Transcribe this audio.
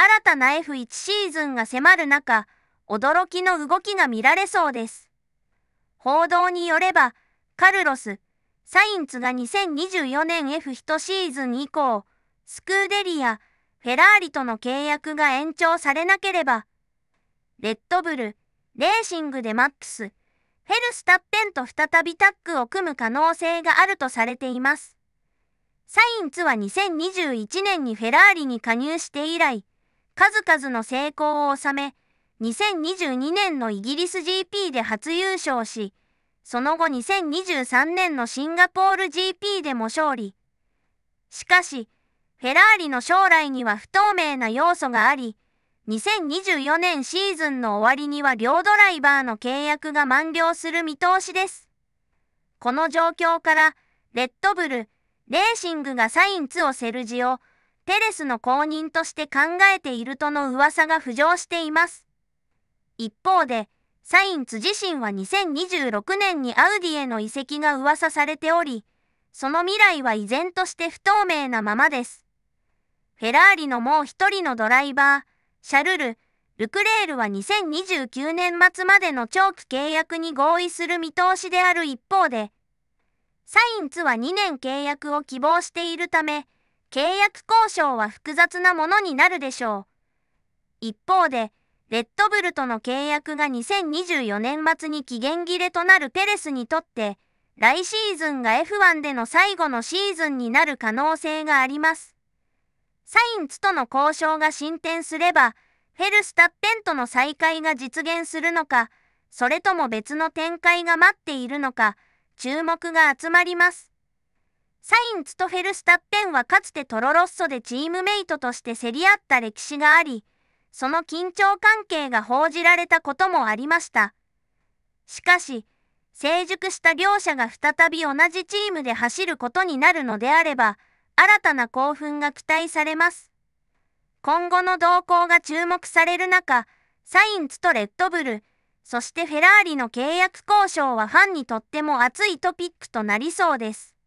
新たな F1 シーズンが迫る中、驚きの動きが見られそうです。報道によれば、カルロス、サインツが2024年 F1 シーズン以降、スクーデリア、フェラーリとの契約が延長されなければ、レッドブル、レーシングでマックス、フェルスタッペンと再びタッグを組む可能性があるとされています。サインツは2021年にフェラーリに加入して以来、数々の成功を収め、2022年のイギリス GP で初優勝し、その後2023年のシンガポール GP でも勝利。しかし、フェラーリの将来には不透明な要素があり、2024年シーズンの終わりには両ドライバーの契約が満了する見通しです。この状況から、レッドブル、レーシングがサインツをセルジオ、ペレスの後任として考えているとの噂が浮上しています。一方で、サインツ自身は2026年にアウディへの移籍が噂されており、その未来は依然として不透明なままです。フェラーリのもう一人のドライバー、シャルル・ルクレールは2029年末までの長期契約に合意する見通しである一方で、サインツは2年契約を希望しているため、契約交渉は複雑なものになるでしょう。一方で、レッドブルとの契約が2024年末に期限切れとなるペレスにとって、来シーズンが F1 での最後のシーズンになる可能性があります。サインツとの交渉が進展すれば、フェルスタッペンとの再会が実現するのか、それとも別の展開が待っているのか、注目が集まります。サインツとフェルスタッペンはかつてトロロッソでチームメイトとして競り合った歴史があり、その緊張関係が報じられたこともありました。しかし、成熟した両者が再び同じチームで走ることになるのであれば、新たな興奮が期待されます。今後の動向が注目される中、サインツとレッドブル、そしてフェラーリの契約交渉はファンにとっても熱いトピックとなりそうです。